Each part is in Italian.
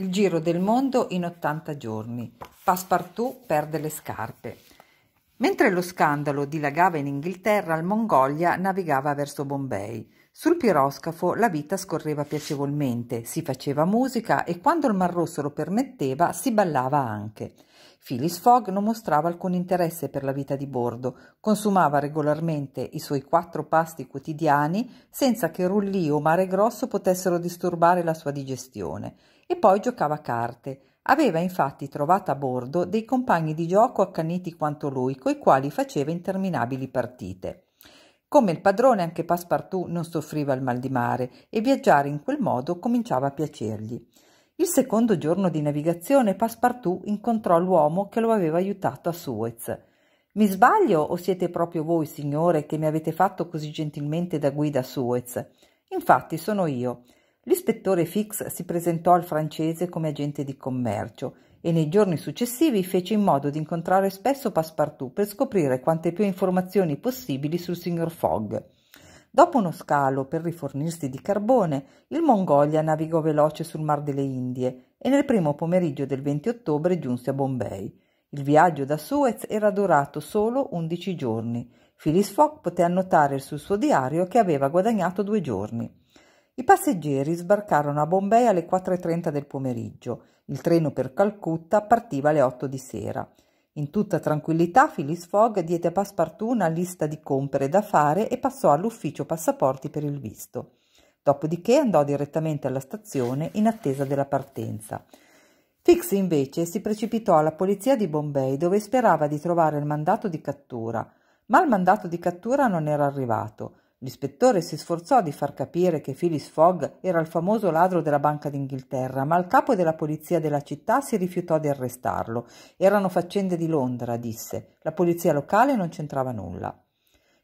Il giro del mondo in 80 giorni. Passepartout perde le scarpe. Mentre lo scandalo dilagava in Inghilterra, il Mongolia navigava verso Bombay. Sul piroscafo la vita scorreva piacevolmente, si faceva musica e quando il Mar Rosso lo permetteva si ballava anche. Phyllis Fogg non mostrava alcun interesse per la vita di bordo, consumava regolarmente i suoi quattro pasti quotidiani senza che rulli o mare grosso potessero disturbare la sua digestione e poi giocava a carte. Aveva infatti trovato a bordo dei compagni di gioco accaniti quanto lui, coi quali faceva interminabili partite. Come il padrone anche Passepartout non soffriva il mal di mare e viaggiare in quel modo cominciava a piacergli. Il secondo giorno di navigazione Passepartout incontrò l'uomo che lo aveva aiutato a Suez. Mi sbaglio o siete proprio voi, signore, che mi avete fatto così gentilmente da guida a Suez? Infatti sono io. L'ispettore Fix si presentò al francese come agente di commercio e nei giorni successivi fece in modo di incontrare spesso Passepartout per scoprire quante più informazioni possibili sul signor Fogg. Dopo uno scalo per rifornirsi di carbone, il Mongolia navigò veloce sul Mar delle Indie e nel primo pomeriggio del 20 ottobre giunse a Bombay. Il viaggio da Suez era durato solo 11 giorni. Phyllis Fogg poté annotare sul suo diario che aveva guadagnato due giorni. I passeggeri sbarcarono a Bombay alle 4.30 del pomeriggio. Il treno per Calcutta partiva alle 8 di sera. In tutta tranquillità Phyllis Fogg diede a Passepartout una lista di compere da fare e passò all'ufficio passaporti per il visto. Dopodiché andò direttamente alla stazione in attesa della partenza. Fix invece si precipitò alla polizia di Bombay dove sperava di trovare il mandato di cattura, ma il mandato di cattura non era arrivato. L'ispettore si sforzò di far capire che Phyllis Fogg era il famoso ladro della Banca d'Inghilterra, ma il capo della polizia della città si rifiutò di arrestarlo. Erano faccende di Londra, disse. La polizia locale non c'entrava nulla.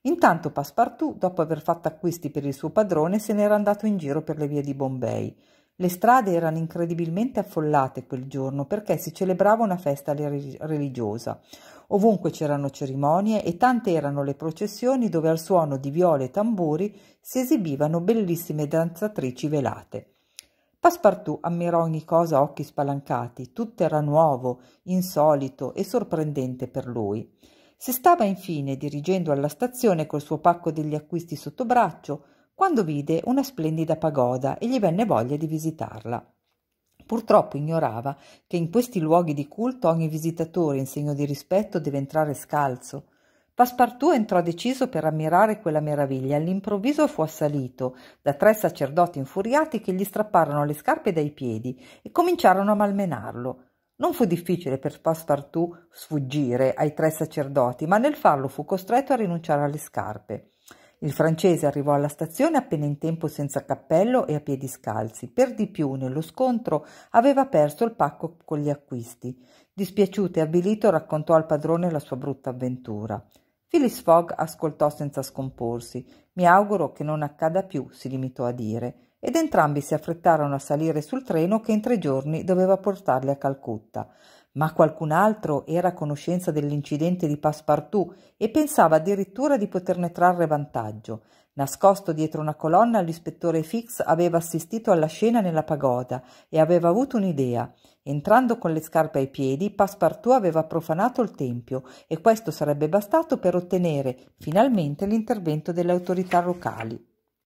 Intanto Passepartout, dopo aver fatto acquisti per il suo padrone, se n'era andato in giro per le vie di Bombay. Le strade erano incredibilmente affollate quel giorno perché si celebrava una festa religiosa. Ovunque c'erano cerimonie e tante erano le processioni dove al suono di viole e tamburi si esibivano bellissime danzatrici velate. Passepartout ammirò ogni cosa a occhi spalancati, tutto era nuovo, insolito e sorprendente per lui. Si stava infine dirigendo alla stazione col suo pacco degli acquisti sotto braccio, quando vide una splendida pagoda e gli venne voglia di visitarla. Purtroppo ignorava che in questi luoghi di culto ogni visitatore in segno di rispetto deve entrare scalzo. Passepartout entrò deciso per ammirare quella meraviglia. All'improvviso fu assalito da tre sacerdoti infuriati che gli strapparono le scarpe dai piedi e cominciarono a malmenarlo. Non fu difficile per Passepartout sfuggire ai tre sacerdoti, ma nel farlo fu costretto a rinunciare alle scarpe. Il francese arrivò alla stazione appena in tempo senza cappello e a piedi scalzi. Per di più, nello scontro aveva perso il pacco con gli acquisti. Dispiaciuto e avvilito, raccontò al padrone la sua brutta avventura. Phyllis Fogg ascoltò senza scomporsi. Mi auguro che non accada più, si limitò a dire, ed entrambi si affrettarono a salire sul treno che in tre giorni doveva portarli a Calcutta ma qualcun altro era a conoscenza dell'incidente di Passepartout e pensava addirittura di poterne trarre vantaggio. Nascosto dietro una colonna, l'ispettore Fix aveva assistito alla scena nella pagoda e aveva avuto un'idea. Entrando con le scarpe ai piedi, Passepartout aveva profanato il tempio e questo sarebbe bastato per ottenere finalmente l'intervento delle autorità locali.